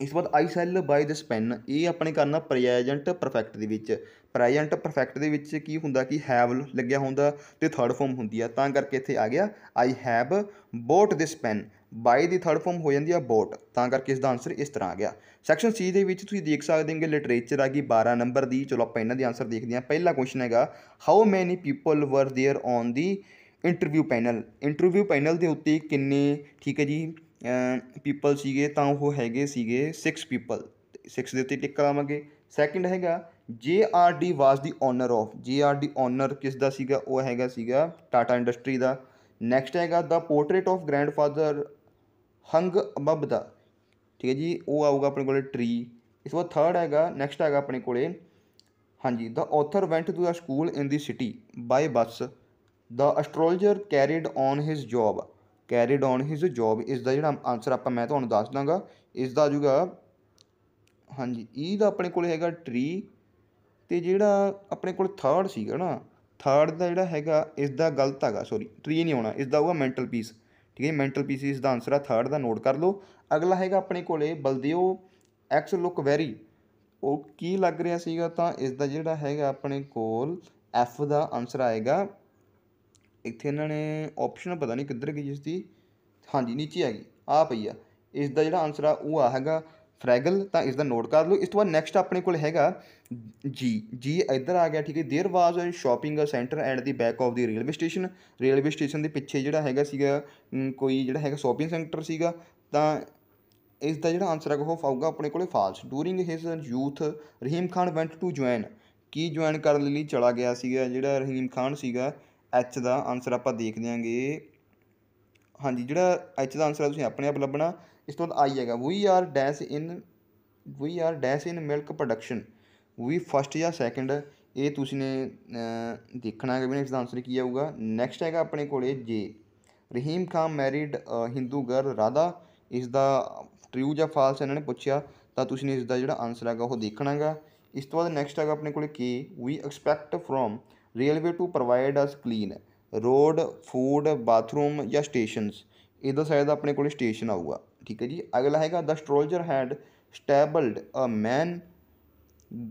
ਇਸ ਬਾਅਦ ਆਈ ਸੈਲ ਬਾਈ ਦ ਸਪੈਨ ਇਹ ਆਪਣੇ ਕਰਨਾ ਪ੍ਰੈਜੈਂਟ ਪਰਫੈਕਟ ਦੇ ਵਿੱਚ ਪ੍ਰੈਜੈਂਟ ਪਰਫੈਕਟ ਦੇ ਵਿੱਚ ਕੀ ਹੁੰਦਾ ਕਿ ਹੈਵ ਲੱਗਿਆ ਹੁੰਦਾ ਤੇ ਥਰਡ ਫਾਰਮ ਹੁੰਦੀ ਆ ਤਾਂ ਕਰਕੇ ਇੱਥੇ ਆ ਗਿਆ I have bought this pen by the third form ਹੋ ਜਾਂਦੀ ਆ ਬੋਟ ਤਾਂ ਕਰਕੇ ਇਸ ਦਾ ਆਨਸਰ ਇਸ ਤਰ੍ਹਾਂ ਆ ਗਿਆ ਸੈਕਸ਼ਨ ਸੀ ਦੇ ਵਿੱਚ ਤੁਸੀਂ ਦੇਖ ਸਕਦੇ ਹੋਗੇ ਲਿਟਰੇਚਰ ਆ ਗਈ 12 ਨੰਬਰ ਦੀ ਚਲੋ ਆਪਾਂ ਇਹਨਾਂ ਦੇ ਆਨਸਰ ਦੇਖਦੇ ਹਾਂ ਪਹਿਲਾ ਕੁਐਸਚਨ ਹੈਗਾ how many people were there on the interview panel interview panel ਦੇ ਉੱਤੇ ਕਿੰਨੇ ਠੀਕ ਹੈ ਜੀ ਪੀਪਲ ਸੀਗੇ ਤਾਂ ਉਹ ਹੈਗੇ ਸੀਗੇ 6 ਪੀਪਲ 6 ਦੇ ਉੱਤੇ ਟਿਕ ਕਰਾਵਾਂਗੇ ਸੈਕੰਡ ਹੈਗਾ J R D was the owner of J R D owner ਕਿਸ ਦਾ ਸੀਗਾ ਉਹ ਹੈਗਾ ਸੀਗਾ ਟਾਟਾ ਇੰਡਸਟਰੀ ਦਾ ਨੈਕਸਟ ਹੈਗਾ the portrait of grandfather hung above the ਠੀਕ ਹੈ ਜੀ ਉਹ ਆਊਗਾ ਆਪਣੇ ਕੋਲੇ ਟਰੀ ਇਸ ਤੋਂ ਬਾਅਦ ਥਰਡ ਹੈਗਾ ਨੈਕਸਟ ਹੈਗਾ ਆਪਣੇ ਕੋਲੇ ਹਾਂਜੀ the author went to the school in the city by bus the astrologer carried on his job carried on his job ਇਸ ਦਾ ਜਿਹੜਾ ਆਨਸਰ ਆਪਾਂ ਮੈਂ ਤੁਹਾਨੂੰ ਦੱਸ ਦਾਂਗਾ ਇਸ ਦਾ ਆਜੂਗਾ ਹਾਂਜੀ ਈ e ਦਾ ਆਪਣੇ ਕੋਲ ਹੈਗਾ ਟਰੀ ਤੇ ਜਿਹੜਾ ਆਪਣੇ ਕੋਲ ਥਰਡ ਸੀਗਾ ਨਾ ਥਰਡ ਦਾ ਜਿਹੜਾ ਹੈਗਾ ਇਸ ਦਾ ਗਲਤ ਹੈਗਾ ਸੌਰੀ ਟਰੀ ਨਹੀਂ ਆਉਣਾ ਇਸ ਦਾ ਹੋਊਗਾ ਮੈਂਟਲ ਪੀਸ ਠੀਕ ਹੈ ਮੈਂਟਲ ਪੀਸਿਸ ਦਾ ਆਨਸਰ ਆ ਥਰਡ ਦਾ ਨੋਟ ਕਰ ਲਓ ਅਗਲਾ ਹੈਗਾ ਆਪਣੇ ਕੋਲੇ ਬਲਦੇਓ ਐਕਸ ਲੁੱਕ ਵੈਰੀ ਉਹ ਕੀ ਲੱਗ ਰਿਹਾ ਸੀਗਾ ਤਾਂ ਇਸ ਦਾ ਜਿਹੜਾ ਹੈਗਾ ਆਪਣੇ ਕੋਲ ਐਫ ਦਾ ਆਨਸਰ ਆਏਗਾ ਇੱਥੇ ਇਹਨਾਂ ਨੇ ਆਪਸ਼ਨ ਪਤਾ ਨਹੀਂ ਕਿੱਧਰ ਗਈ ਇਸ ਦੀ ਹਾਂਜੀ ਨੀਚੇ ਆ ਗਈ ਆ ਪਈ ਆ ਇਸ ਦਾ ਜਿਹੜਾ ਆਨਸਰ ਆ ਉਹ ਆ ਹੈਗਾ ਫ੍ਰੈਗਲ ਤਾਂ ਇਸ ਦਾ ਨੋਟ ਕਰ ਲਓ ਇਸ ਤੋਂ ਬਾਅਦ ਨੈਕਸਟ ਆਪਣੇ ਕੋਲ ਹੈਗਾ ਜੀ ਜੀ ਇੱਧਰ ਆ ਗਿਆ ਠੀਕ ਹੈ there was a shopping centre at the back of the railway station railway station ਦੇ ਪਿੱਛੇ ਜਿਹੜਾ ਹੈਗਾ ਸੀਗਾ ਕੋਈ ਜਿਹੜਾ ਹੈਗਾ ਸ਼ਾਪਿੰਗ ਸੈਂਟਰ ਸੀਗਾ ਤਾਂ ਇਸ ਦਾ ਜਿਹੜਾ ਆਨਸਰ ਹੈ ਉਹ ਫਾਊਗਾ ਆਪਣੇ ਕੋਲੇ false during his youth Rahim Khan went to join ਕੀ ਜੁਆਇਨ ਕਰਨ ਲਈ ਚਲਾ ਗਿਆ ਸੀਗਾ ਜਿਹੜਾ ਰਹੀਮ ਖਾਨ ਸੀਗਾ ਐਚ ਦਾ ਆਨਸਰ ਆਪਾਂ ਦੇਖ ਲਿਆਂਗੇ ਹਾਂਜੀ ਜਿਹੜਾ ਐਚ ਦਾ ਆਨਸਰ ਹੈ ਤੁਸੀਂ ਆਪਣੇ ਆਪ ਲੱਭਣਾ ਇਸ ਤੋਂ ਬਾਅਦ ਆਈ ਹੈਗਾ we are dash in we are dash in milk production ਵੀ ਫਸਟ ਜਾਂ ਸੈਕੰਡ ਇਹ ਤੁਸੀਂ ਨੇ ਦੇਖਣਾ ਹੈ ਕਿ ਇਸ ਦਾ ਆਨਸਰ ਕੀ ਆਊਗਾ ਨੈਕਸਟ ਹੈਗਾ ਆਪਣੇ ਕੋਲੇ ਜੇ ਰਹੀਮ ਖਾਨ ਮੈਰਿਡ ਹਿੰਦੂ ਗਰ ਰਾਧਾ ਇਸ ਦਾ ਟ੍ਰੂ ਜਾਂ ਫਾਲਸ ਇਹਨਾਂ ਨੇ ਪੁੱਛਿਆ ਤਾਂ ਤੁਸੀਂ ਨੇ ਇਸ ਦਾ ਜਿਹੜਾ ਆਨਸਰ ਹੈਗਾ ਉਹ ਦੇਖਣਾਗਾ ਇਸ ਤੋਂ ਬਾਅਦ ਨੈਕਸਟ ਹੈਗਾ ਆਪਣੇ ਕੋਲੇ ਕੇ we expect from railway to provide us clean road food bathroom ਜਾਂ ਸਟੇਸ਼ਨਸ ਇਹਦਾ ਸ਼ਾਇਦ ਆਪਣੇ ਕੋਲੇ ਸਟੇਸ਼ਨ ਆਊਗਾ ਠੀਕ ਹੈ ਜੀ ਅਗਲਾ ਹੈਗਾ ਦ ਸਟ੍ਰੋਲਜਰ ਹੈਡ ਸਟੈਬਲਡ ਅ ਮੈਨ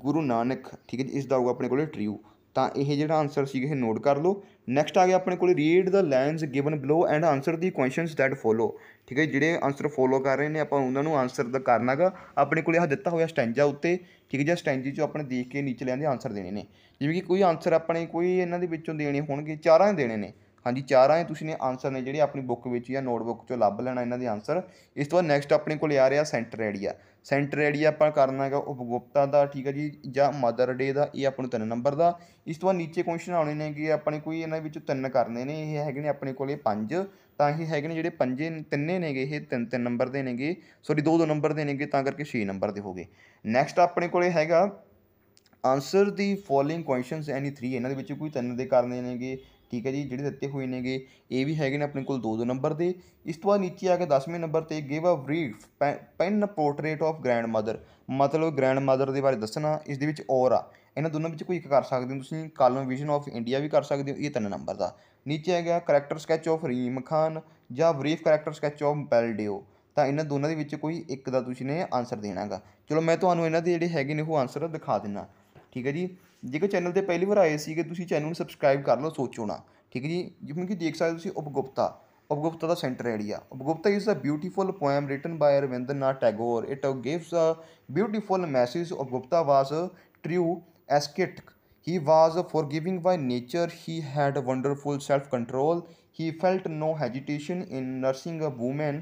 ਗੁਰੂ ਨਾਨਕ ਠੀਕ ਹੈ ਜੀ ਇਸ ਦਾ ਆਊਗਾ ਆਪਣੇ ਕੋਲੇ ਟ੍ਰੂ ਤਾਂ ਇਹ ਜਿਹੜਾ ਆਨਸਰ ਸੀ ਇਹ ਨੋਟ ਕਰ ਲਓ ਨੈਕਸਟ ਆ ਗਿਆ ਆਪਣੇ ਕੋਲੇ read the lines given below and answer the questions that follow ਠੀਕ ਹੈ ਜਿਹੜੇ ਆਨਸਰ ਫੋਲੋ ਕਰ ਰਹੇ ਨੇ ਆਪਾਂ ਉਹਨਾਂ ਨੂੰ ਆਨਸਰ ਦਾ ਕਰਨਾਗਾ ਆਪਣੇ ਕੋਲੇ ਆ ਦਿੱਤਾ ਹੋਇਆ ਸਟੈਂਜਾ ਉੱਤੇ ਠੀਕ ਹੈ ਜੀ ਸਟੈਂਜੀ ਚੋਂ ਆਪਣੇ ਦੇਖ ਕੇ ਨੀਚੇ ਲੈਣ ਦੇ ਆਨਸਰ ਦੇਣੇ ਨੇ ਜਿਵੇਂ ਕਿ ਕੋਈ ਆਨਸਰ ਆਪਣੇ ਕੋਈ ਇਹਨਾਂ ਦੇ ਵਿੱਚੋਂ ਦੇਣੇ ਹੋਣਗੇ ਚਾਰਾਂ ਦੇਣੇ ਨੇ ਹਾਂਜੀ ਚਾਰਾਂ ਹੀ ਤੁਸੀਂ ਨੇ ਆਨਸਰ ਨੇ ਜਿਹੜੇ ਆਪਣੀ ਬੁੱਕ ਵਿੱਚ ਜਾਂ ਨੋਟਬੁੱਕ ਚੋਂ ਲੱਭ ਲੈਣਾ ਇਹਨਾਂ ਦੇ ਆਨਸਰ ਇਸ ਤੋਂ ਬਾਅਦ ਨੈਕਸਟ ਆਪਣੇ ਕੋਲ ਆ ਰਿਹਾ ਸੈਂਟਰ ਏਰੀਆ ਸੈਂਟਰ ਏਰੀਆ ਆਪਾਂ ਕਰਨਾ ਹੈਗਾ ਉਪਗੁਪਤਾ ਦਾ ਠੀਕ ਹੈ ਜੀ ਜਾਂ ਮਦਰ ਡੇ ਦਾ ਇਹ ਆਪਾਂ ਨੂੰ ਤਿੰਨ ਨੰਬਰ ਦਾ ਇਸ ਤੋਂ ਬਾਅਦ ਨੀਚੇ ਕੁਐਸਚਨ ਆਉਣੇ ਨੇ ਕਿ ਆਪਣੇ ਕੋਈ ਇਹਨਾਂ ਵਿੱਚੋਂ ਤਿੰਨ ਕਰਨੇ ਨੇ ਇਹ ਹੈਗੇ ਨੇ ਆਪਣੇ ਕੋਲੇ ਪੰਜ ਤਾਂ ਇਹ ਹੈਗੇ ਨੇ ਜਿਹੜੇ ਪੰਜੇ ਤਿੰਨੇ ਨੇਗੇ ਇਹ ਤਿੰਨ ਤਿੰਨ ਨੰਬਰ ਦੇ ਨੇਗੇ ਸੌਰੀ ਦੋ ਦੋ ਨੰਬਰ ਦੇ ਨੇਗੇ ਤਾਂ ਕਰਕੇ 6 ਨੰਬਰ ਦੇ ਹੋਗੇ ਨੈਕਸਟ ਆਪਣੇ ਕੋਲੇ ਹੈਗਾ answer the following questions any 3 ਇਹਨਾਂ ਦੇ ਵਿੱਚ ਕੋਈ ਤਿੰਨ ਦੇ ਕਰਨੇ ਨੇਗੇ ਠੀਕ ਹੈ ਜੀ ਜਿਹੜੇ ਦਿੱਤੇ ਹੋਏ ਨੇਗੇ ਇਹ ਵੀ ਹੈਗੇ ਨੇ ਆਪਣੇ ਕੋਲ 2-2 ਨੰਬਰ ਦੇ ਇਸ ਤੋਂ ਬਾਅਦ ਨੀਚੇ ਆ ਕੇ 10ਵੇਂ ਨੰਬਰ ਤੇ give a brief pen portrait of grandmother ਮਤਲਬ ਗ੍ਰੈਂਡ ਮਦਰ ਦੇ ਬਾਰੇ ਦੱਸਣਾ ਇਸ ਦੇ ਵਿੱਚ ਔਰ ਆ ਇਹਨਾਂ ਦੋਨਾਂ ਵਿੱਚ ਕੋਈ ਇੱਕ ਕਰ ਸਕਦੇ ਹੋ ਤੁਸੀਂ ਕਾਲਮ ਵਿਜ਼ਨ ਆਫ ਇੰਡੀਆ ਵੀ ਕਰ ਸਕਦੇ ਹੋ ਇਹ ਤਿੰਨ ਨੰਬਰ ਦਾ ਨੀਚੇ ਆ ਗਿਆ character sketch of Rahim Khan ਜਾਂ brief character sketch of Baldeo ਤਾਂ ਇਹਨਾਂ ਦੋਨਾਂ ਦੇ ਵਿੱਚ ਕੋਈ ਇੱਕ ਦਾ ਤੁਸੀਂ ਨੇ ਆਨਸਰ ਦੇਣਾਗਾ ਚਲੋ ਮੈਂ ਤੁਹਾਨੂੰ ਇਹਨਾਂ ਦੇ ਜਿਹੜੇ ਹੈਗੇ ਨੇ ਉਹ ਆਨਸਰ ਦਿਖਾ ਦਿੰਨਾ ਠੀਕ ਹੈ ਜੀ ਜੇਕਰ ਚੈਨਲ ਤੇ ਪਹਿਲੀ ਵਾਰ ਆਏ ਸੀਗੇ ਤੁਸੀਂ ਚੈਨਲ ਨੂੰ ਸਬਸਕ੍ਰਾਈਬ ਕਰ ਲਓ ਸੋਚੋ ਨਾ ਠੀਕ ਹੈ ਜੀ ਜਿਵੇਂ ਕਿ ਦੇਖ ਸਕਦੇ ਤੁਸੀਂ ਉਪਗੁਪਤਾ ਉਪਗੁਪਤਾ ਦਾ centre area Upagupta is a beautiful poem written by Rabindranath Tagore it gives a beautiful message of Gupta was true ਐਸਕਿਟ he was forgiving by nature he had wonderful self control he felt no hesitation in nursing a woman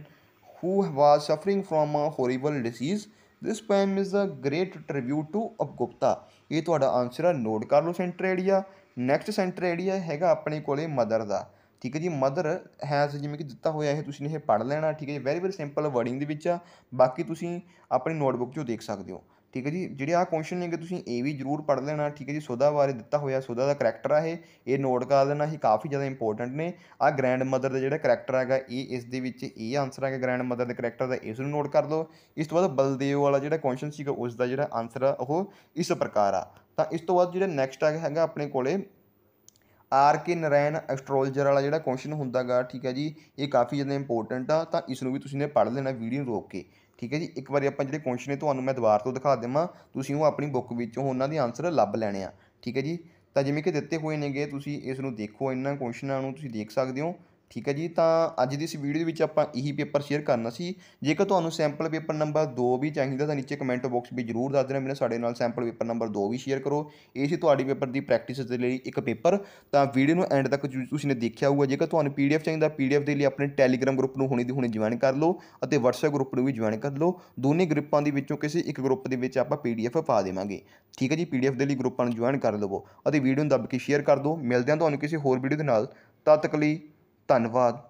who was suffering from a horrible disease this poem is a great tribute to Upagupta ਇਹ ਤੁਹਾਡਾ ਆਨਸਰ ਹੈ ਨੋਟ ਕਰ ਲਓ centre area next centre area ਹੈਗਾ ਆਪਣੇ ਕੋਲੇ ਮਦਰ ਦਾ ਠੀਕ ਹੈ ਜੀ ਮਦਰ ਹੈਜ਼ ਜਿਵੇਂ ਕਿ ਦਿੱਤਾ ਹੋਇਆ ਇਹ ਤੁਸੀਂ ਇਹ ਪੜ੍ਹ ਲੈਣਾ ਠੀਕ ਹੈ ਜੀ ਵੈਰੀ ਵੈਰੀ ਸਿੰਪਲ ਵਰਡਿੰਗ ਦੇ ਵਿੱਚ ਆ ਬਾਕੀ ਤੁਸੀਂ ਆਪਣੀ ਨੋਟਬੁੱਕ 'ਚੋਂ ਦੇਖ ਸਕਦੇ ਹੋ ਠੀਕ ਹੈ ਜੀ ਜਿਹੜੇ ਆ ਕੁਐਸਚਨ ਨੇਗੇ ਤੁਸੀਂ ਇਹ ਵੀ ਜ਼ਰੂਰ ਪੜ੍ਹ ਲੈਣਾ ਠੀਕ ਹੈ ਜੀ ਸੋਦਾ ਬਾਰੇ ਦਿੱਤਾ ਹੋਇਆ ਸੋਦਾ ਦਾ ਕੈਰੈਕਟਰ ਆ ਇਹ ਇਹ ਨੋਟ ਕਰ ਲੈਣਾ ਇਹ ਕਾਫੀ ਜ਼ਿਆਦਾ ਇੰਪੋਰਟੈਂਟ ਨੇ ਆ ਗ੍ਰੈਂਡ ਮਦਰ ਦਾ ਜਿਹੜਾ ਕੈਰੈਕਟਰ ਹੈਗਾ ਇਹ ਇਸ ਦੇ ਵਿੱਚ ਇਹ ਆਨਸਰ ਹੈਗਾ ਗ੍ਰੈਂਡ ਮਦਰ ਦੇ ਕੈਰੈਕਟਰ ਦਾ ਇਸ ਨੂੰ ਨੋਟ ਕਰ ਲਓ ਇਸ ਤੋਂ ਬਾਅਦ ਬਲਦੇਵ ਵਾਲਾ ਜਿਹੜਾ ਕੁਐਸਚਨ ਸੀਗਾ ਉਸ ਦਾ ਜਿਹੜਾ ਆਨਸਰ ਆ ਉਹ ਇਸ ਪ੍ਰਕਾਰ ਆ ਤਾਂ ਇਸ ਤੋਂ ਬਾਅਦ ਜਿਹੜਾ ਨੈਕਸਟ ਹੈਗਾ ਆਪਣੇ ਕੋਲੇ ਆਰ ਕੇ ਨਰੈਣ ਐਸਟ੍ਰੋਲੋਜਰ ਵਾਲਾ ਜਿਹੜਾ ਕੁਐਸਚਨ ਹੁੰਦਾਗਾ ਠੀਕ ਹੈ ਜੀ ਇਹ ਕਾਫੀ ਜ਼ਿਆਦਾ ਇੰਪੋਰਟੈਂਟ ਆ ਤਾਂ ਇਸ ਨੂੰ ਵੀ ਤੁਸੀਂ ਨੇ ਪੜ੍ਹ ਲੈਣਾ ਵੀਡੀਓ ਨੂੰ ਰੋਕ ਕੇ ਠੀਕ ਹੈ ਜੀ ਇੱਕ ਵਾਰੀ ਆਪਾਂ ਜਿਹੜੇ ਕੁਐਸਚਨ ਨੇ ਤੁਹਾਨੂੰ ਮੈਂ ਦੁਬਾਰਾ ਤੋਂ ਦਿਖਾ ਦੇਵਾਂ ਤੁਸੀਂ ਉਹ ਆਪਣੀ ਬੁੱਕ ਵਿੱਚੋਂ ਉਹਨਾਂ ਦੇ ਆਨਸਰ ਲੱਭ ਲੈਣੇ ਆ ਠੀਕ ਹੈ ਜੀ ਤਾਂ ਜਿਵੇਂ ਕਿ ਦਿੱਤੇ ਹੋਏ ਨੇਗੇ ਤੁਸੀਂ ਇਸ ਨੂੰ ਦੇਖੋ ਇਹਨਾਂ ਕੁਐਸਚਨਾਂ ਨੂੰ ਤੁਸੀਂ ਦੇਖ ਸਕਦੇ ਹੋ ਠੀਕ ਹੈ ਜੀ ਤਾਂ ਅੱਜ ਦੀ ਇਸ ਵੀਡੀਓ ਦੇ ਵਿੱਚ ਆਪਾਂ ਇਹੀ ਪੇਪਰ ਸ਼ੇਅਰ ਕਰਨਾ ਸੀ ਜੇਕਰ ਤੁਹਾਨੂੰ ਸੈਂਪਲ ਪੇਪਰ ਨੰਬਰ 2 ਵੀ ਚਾਹੀਦਾ ਤਾਂ ਨੀਚੇ ਕਮੈਂਟ ਬਾਕਸ ਵਿੱਚ ਜ਼ਰੂਰ ਦੱਸ ਦੇਣਾ ਮੈਨੂੰ ਸਾਡੇ ਨਾਲ ਸੈਂਪਲ ਪੇਪਰ ਨੰਬਰ 2 ਵੀ ਸ਼ੇਅਰ ਕਰੋ ਇਹ ਸੀ ਤੁਹਾਡੀ ਪੇਪਰ ਦੀ ਪ੍ਰੈਕਟਿਸ ਦੇ ਲਈ ਇੱਕ ਪੇਪਰ ਤਾਂ ਵੀਡੀਓ ਨੂੰ ਐਂਡ ਤੱਕ ਤੁਸੀਂ ਨੇ ਦੇਖਿਆ ਹੋਊਗਾ ਜੇਕਰ ਤੁਹਾਨੂੰ ਪੀਡੀਐਫ ਚਾਹੀਦਾ ਪੀਡੀਐਫ ਦੇ ਲਈ ਆਪਣੇ ਟੈਲੀਗ੍ਰam ਗਰੁੱਪ ਨੂੰ ਹੁਣੇ ਦੀ ਹੁਣੇ ਜੁਆਇਨ ਕਰ ਲਓ ਅਤੇ WhatsApp ਗਰੁੱਪ ਨੂੰ ਵੀ ਜੁਆਇਨ ਕਰ ਲਓ ਦੋਨੇ ਗਰੁੱਪਾਂ ਦੇ ਵਿੱਚੋਂ ਕਿਸੇ ਇੱਕ ਗਰੁੱਪ ਦੇ ਵਿੱਚ ਆਪਾਂ ਪੀਡੀਐਫ ਪਾ ਦੇਵਾਂਗੇ ਠੀਕ ਹੈ ਜੀ ਪੀਡੀਐਫ ਦੇ ਲਈ ਗਰੁੱਪਾਂ ਨੂੰ ਜੁਆਇਨ ਕਰ ਲਵੋ ਅਤੇ ਵੀਡੀਓ ਨੂੰ ਦੱਬ ਕੇ ਸ਼ੇਅਰ ਕਰ ਦਿਓ ਮਿਲਦੇ ਹਾਂ ਤੁਹਾਨੂੰ ਕਿਸੇ ਹੋਰ ਵੀਡੀਓ ਦੇ ਨਾਲ ਤਦ ਤੱਕ ਲਈ ਧੰਨਵਾਦ